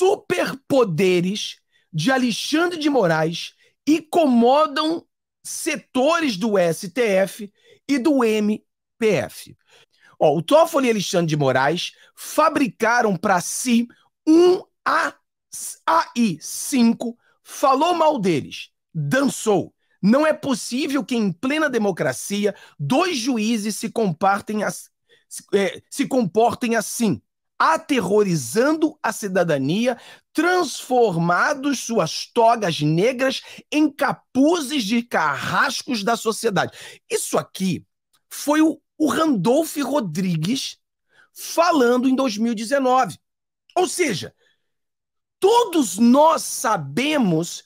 superpoderes de Alexandre de Moraes incomodam setores do STF e do MPF. Ó, o Toffoli e Alexandre de Moraes fabricaram para si um AI-5, falou mal deles, dançou. Não é possível que, em plena democracia, dois juízes se, compartem as, é, se comportem assim aterrorizando a cidadania, transformados suas togas negras em capuzes de carrascos da sociedade. Isso aqui foi o, o Randolph Rodrigues falando em 2019. Ou seja, todos nós sabemos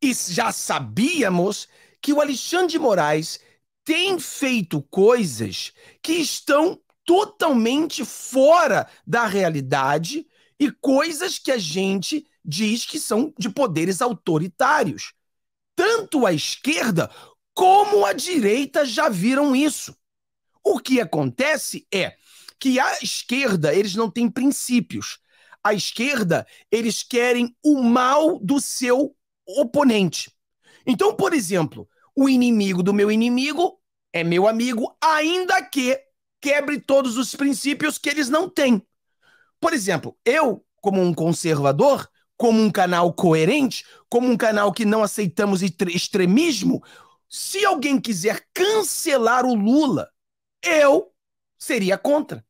e já sabíamos que o Alexandre de Moraes tem feito coisas que estão totalmente fora da realidade e coisas que a gente diz que são de poderes autoritários. Tanto a esquerda como a direita já viram isso. O que acontece é que a esquerda, eles não têm princípios. A esquerda, eles querem o mal do seu oponente. Então, por exemplo, o inimigo do meu inimigo é meu amigo, ainda que quebre todos os princípios que eles não têm. Por exemplo, eu, como um conservador, como um canal coerente, como um canal que não aceitamos extremismo, se alguém quiser cancelar o Lula, eu seria contra.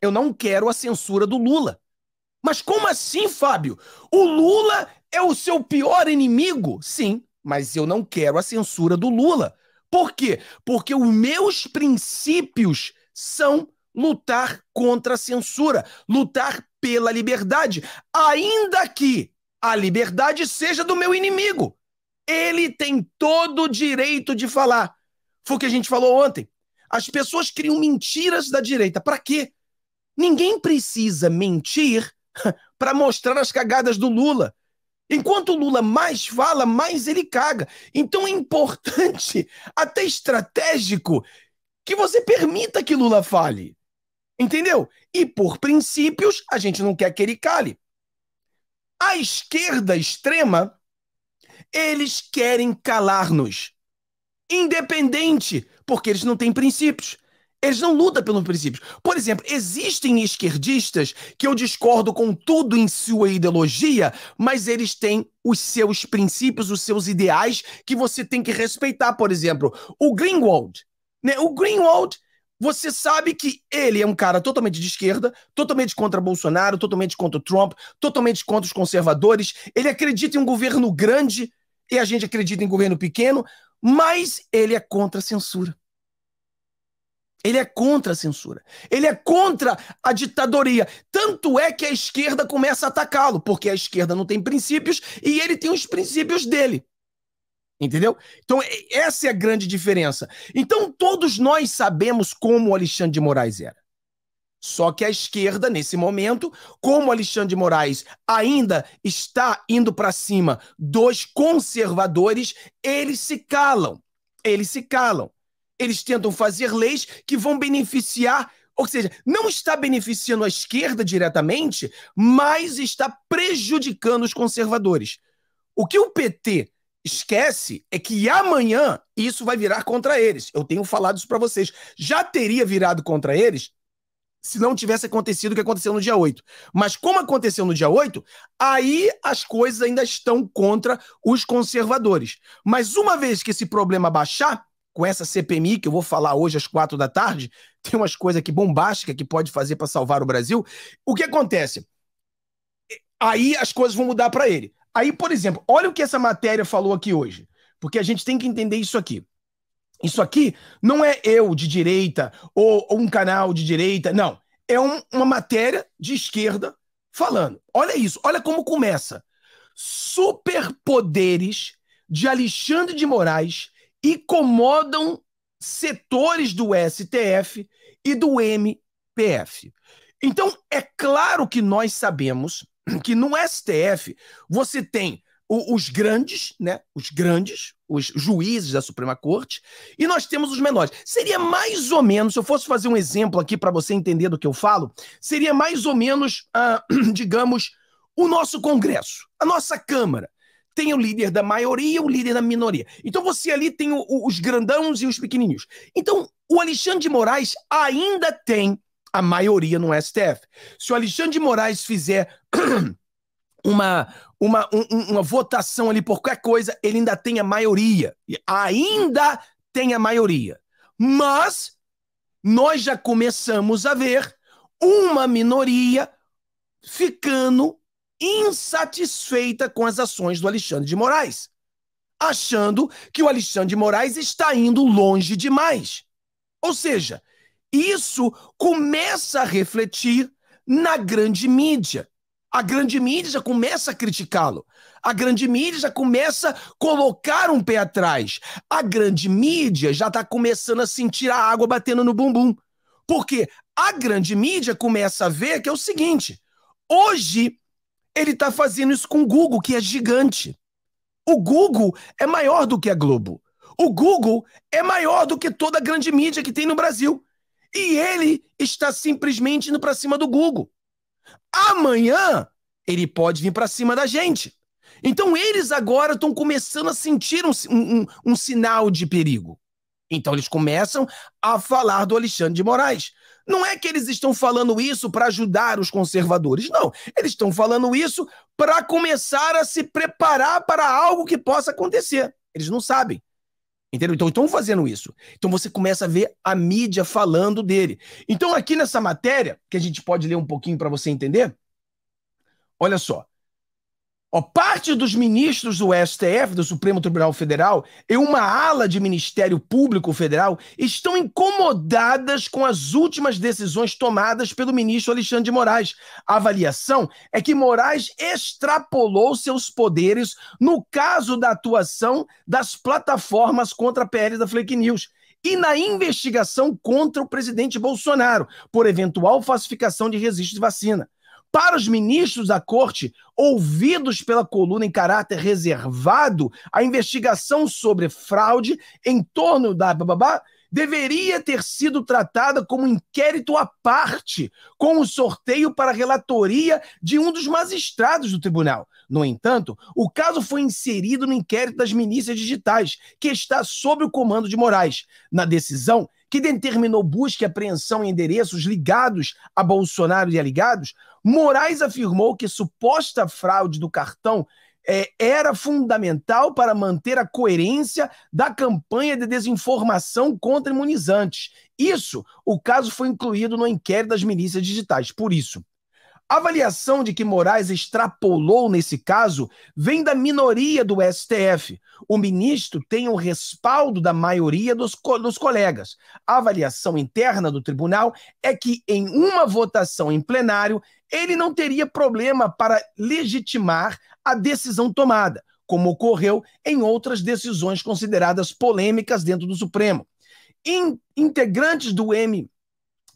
Eu não quero a censura do Lula. Mas como assim, Fábio? O Lula é o seu pior inimigo? Sim, mas eu não quero a censura do Lula. Por quê? Porque os meus princípios são lutar contra a censura, lutar pela liberdade, ainda que a liberdade seja do meu inimigo. Ele tem todo o direito de falar. Foi o que a gente falou ontem. As pessoas criam mentiras da direita. Para quê? Ninguém precisa mentir para mostrar as cagadas do Lula. Enquanto o Lula mais fala, mais ele caga. Então é importante, até estratégico, que você permita que Lula fale. Entendeu? E por princípios, a gente não quer que ele cale. A esquerda extrema, eles querem calar-nos. Independente, porque eles não têm princípios. Eles não lutam pelos princípios. Por exemplo, existem esquerdistas que eu discordo com tudo em sua ideologia, mas eles têm os seus princípios, os seus ideais que você tem que respeitar. Por exemplo, o Greenwald né? O Greenwald, você sabe que ele é um cara totalmente de esquerda, totalmente contra Bolsonaro, totalmente contra Trump, totalmente contra os conservadores. Ele acredita em um governo grande e a gente acredita em um governo pequeno, mas ele é contra a censura. Ele é contra a censura. Ele é contra a ditadoria. Tanto é que a esquerda começa a atacá-lo, porque a esquerda não tem princípios e ele tem os princípios dele. Entendeu? Então, essa é a grande diferença. Então, todos nós sabemos como Alexandre de Moraes era. Só que a esquerda, nesse momento, como Alexandre de Moraes ainda está indo para cima dos conservadores, eles se calam. Eles se calam. Eles tentam fazer leis que vão beneficiar, ou seja, não está beneficiando a esquerda diretamente, mas está prejudicando os conservadores. O que o PT esquece é que amanhã isso vai virar contra eles. Eu tenho falado isso para vocês. Já teria virado contra eles se não tivesse acontecido o que aconteceu no dia 8. Mas como aconteceu no dia 8, aí as coisas ainda estão contra os conservadores. Mas uma vez que esse problema baixar, com essa CPMI que eu vou falar hoje às quatro da tarde, tem umas coisas aqui bombásticas que pode fazer para salvar o Brasil. O que acontece? Aí as coisas vão mudar para ele. Aí, por exemplo, olha o que essa matéria falou aqui hoje, porque a gente tem que entender isso aqui. Isso aqui não é eu de direita ou, ou um canal de direita, não. É um, uma matéria de esquerda falando. Olha isso, olha como começa. Superpoderes de Alexandre de Moraes incomodam setores do STF e do MPF. Então, é claro que nós sabemos que no STF você tem os grandes, né? Os grandes, os juízes da Suprema Corte, e nós temos os menores. Seria mais ou menos, se eu fosse fazer um exemplo aqui para você entender do que eu falo, seria mais ou menos, ah, digamos, o nosso Congresso, a nossa Câmara. Tem o líder da maioria e o líder da minoria. Então você ali tem o, o, os grandãos e os pequenininhos. Então o Alexandre de Moraes ainda tem a maioria no STF. Se o Alexandre de Moraes fizer uma, uma, um, uma votação ali por qualquer coisa, ele ainda tem a maioria. Ainda tem a maioria. Mas nós já começamos a ver uma minoria ficando insatisfeita com as ações do Alexandre de Moraes, achando que o Alexandre de Moraes está indo longe demais. Ou seja, isso começa a refletir na grande mídia. A grande mídia já começa a criticá-lo. A grande mídia já começa a colocar um pé atrás. A grande mídia já está começando a sentir a água batendo no bumbum. Porque a grande mídia começa a ver que é o seguinte: hoje ele está fazendo isso com o Google, que é gigante. O Google é maior do que a Globo. O Google é maior do que toda a grande mídia que tem no Brasil. E ele está simplesmente indo para cima do Google. Amanhã ele pode vir para cima da gente. Então eles agora estão começando a sentir um, um, um, sinal de perigo. Então eles começam a falar do Alexandre de Moraes. Não é que eles estão falando isso para ajudar os conservadores, não. Eles estão falando isso para começar a se preparar para algo que possa acontecer. Eles não sabem. Entendeu? Então estão fazendo isso. Então você começa a ver a mídia falando dele. Então, aqui nessa matéria, que a gente pode ler um pouquinho para você entender, olha só. Ó, parte dos ministros do STF, do Supremo Tribunal Federal, e uma ala de Ministério Público Federal estão incomodadas com as últimas decisões tomadas pelo ministro Alexandre de Moraes. A avaliação é que Moraes extrapolou seus poderes no caso da atuação das plataformas contra a PL da Fake News e na investigação contra o presidente Bolsonaro por eventual falsificação de registro de vacina. Para os ministros da corte, ouvidos pela coluna em caráter reservado, a investigação sobre fraude em torno da bababá deveria ter sido tratada como inquérito à parte, com o um sorteio para a relatoria de um dos magistrados do tribunal. No entanto, o caso foi inserido no inquérito das milícias digitais, que está sob o comando de Moraes. Na decisão, que determinou busca e apreensão em endereços ligados a Bolsonaro e aliados, Moraes afirmou que suposta fraude do cartão é, era fundamental para manter a coerência da campanha de desinformação contra imunizantes. Isso, o caso foi incluído no inquérito das milícias digitais. Por isso, a avaliação de que Moraes extrapolou nesse caso vem da minoria do STF. O ministro tem o respaldo da maioria dos, co dos colegas. A avaliação interna do tribunal é que, em uma votação em plenário, ele não teria problema para legitimar a decisão tomada, como ocorreu em outras decisões consideradas polêmicas dentro do Supremo. In integrantes do M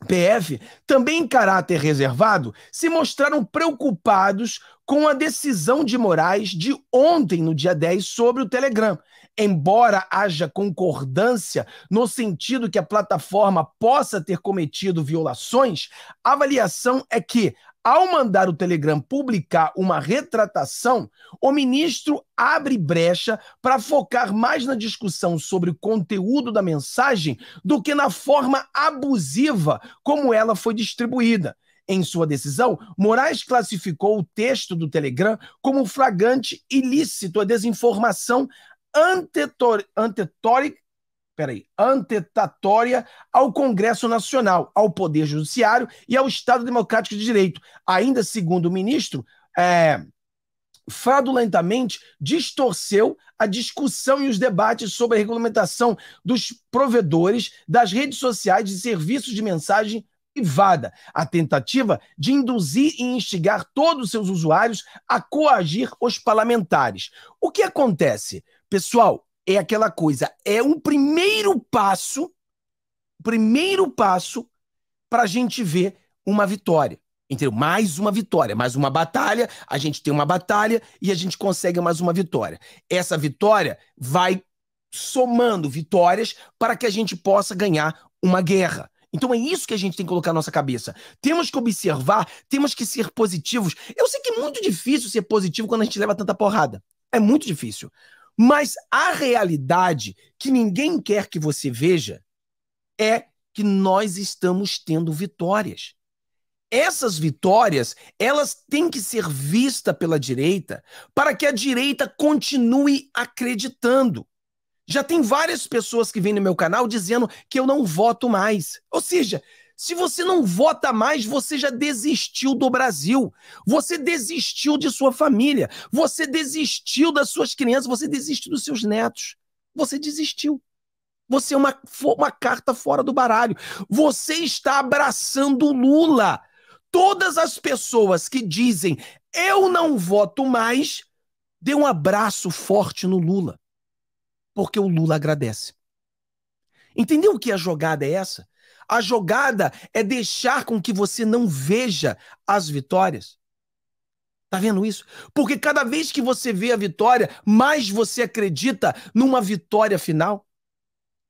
PF, também em caráter reservado, se mostraram preocupados com a decisão de Moraes de ontem, no dia 10, sobre o Telegram, embora haja concordância no sentido que a plataforma possa ter cometido violações, a avaliação é que, ao mandar o Telegram publicar uma retratação, o ministro abre brecha para focar mais na discussão sobre o conteúdo da mensagem do que na forma abusiva como ela foi distribuída. Em sua decisão, Moraes classificou o texto do Telegram como flagrante ilícito à desinformação antetor, antetórica, peraí, antetatória ao Congresso Nacional, ao Poder Judiciário e ao Estado Democrático de Direito. Ainda segundo o ministro, é, fraudulentamente distorceu a discussão e os debates sobre a regulamentação dos provedores das redes sociais de serviços de mensagem privada, a tentativa de induzir e instigar todos os seus usuários a coagir os parlamentares. O que acontece? Pessoal, é aquela coisa, é um primeiro passo, primeiro passo para a gente ver uma vitória. Entendeu? Mais uma vitória, mais uma batalha. A gente tem uma batalha e a gente consegue mais uma vitória. Essa vitória vai somando vitórias para que a gente possa ganhar uma guerra. Então é isso que a gente tem que colocar na nossa cabeça. Temos que observar, temos que ser positivos. Eu sei que é muito difícil ser positivo quando a gente leva tanta porrada. É muito difícil. Mas a realidade que ninguém quer que você veja é que nós estamos tendo vitórias. Essas vitórias, elas têm que ser vistas pela direita para que a direita continue acreditando. Já tem várias pessoas que vêm no meu canal dizendo que eu não voto mais. Ou seja, se você não vota mais, você já desistiu do Brasil. Você desistiu de sua família. Você desistiu das suas crianças. Você desistiu dos seus netos. Você desistiu. Você é uma, uma carta fora do baralho. Você está abraçando Lula. Todas as pessoas que dizem eu não voto mais, dê um abraço forte no Lula. Porque o Lula agradece. Entendeu que a jogada é essa? A jogada é deixar com que você não veja as vitórias. Tá vendo isso? Porque cada vez que você vê a vitória, mais você acredita numa vitória final.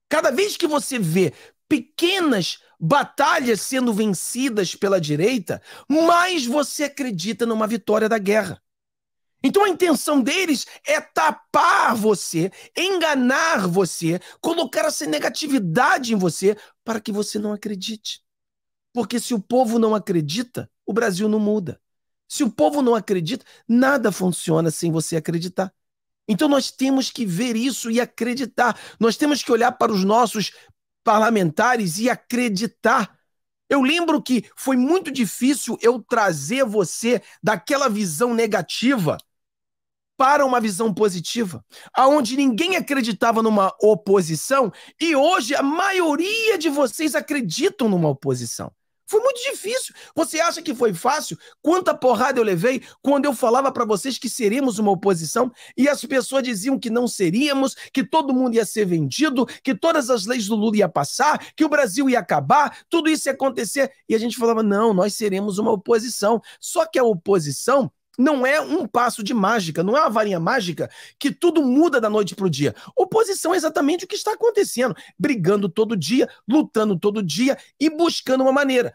Cada vez que você vê pequenas batalhas sendo vencidas pela direita, mais você acredita numa vitória da guerra. Então a intenção deles é tapar você, enganar você, colocar essa negatividade em você para que você não acredite. Porque se o povo não acredita, o Brasil não muda. Se o povo não acredita, nada funciona sem você acreditar. Então nós temos que ver isso e acreditar. Nós temos que olhar para os nossos parlamentares e acreditar. Eu lembro que foi muito difícil eu trazer você daquela visão negativa para uma visão positiva, aonde ninguém acreditava numa oposição e hoje a maioria de vocês acreditam numa oposição. Foi muito difícil. Você acha que foi fácil? Quanta porrada eu levei quando eu falava para vocês que seríamos uma oposição e as pessoas diziam que não seríamos, que todo mundo ia ser vendido, que todas as leis do Lula ia passar, que o Brasil ia acabar, tudo isso ia acontecer e a gente falava: "Não, nós seremos uma oposição". Só que a oposição não é um passo de mágica, não é uma varinha mágica que tudo muda da noite para o dia. Oposição é exatamente o que está acontecendo, brigando todo dia, lutando todo dia e buscando uma maneira.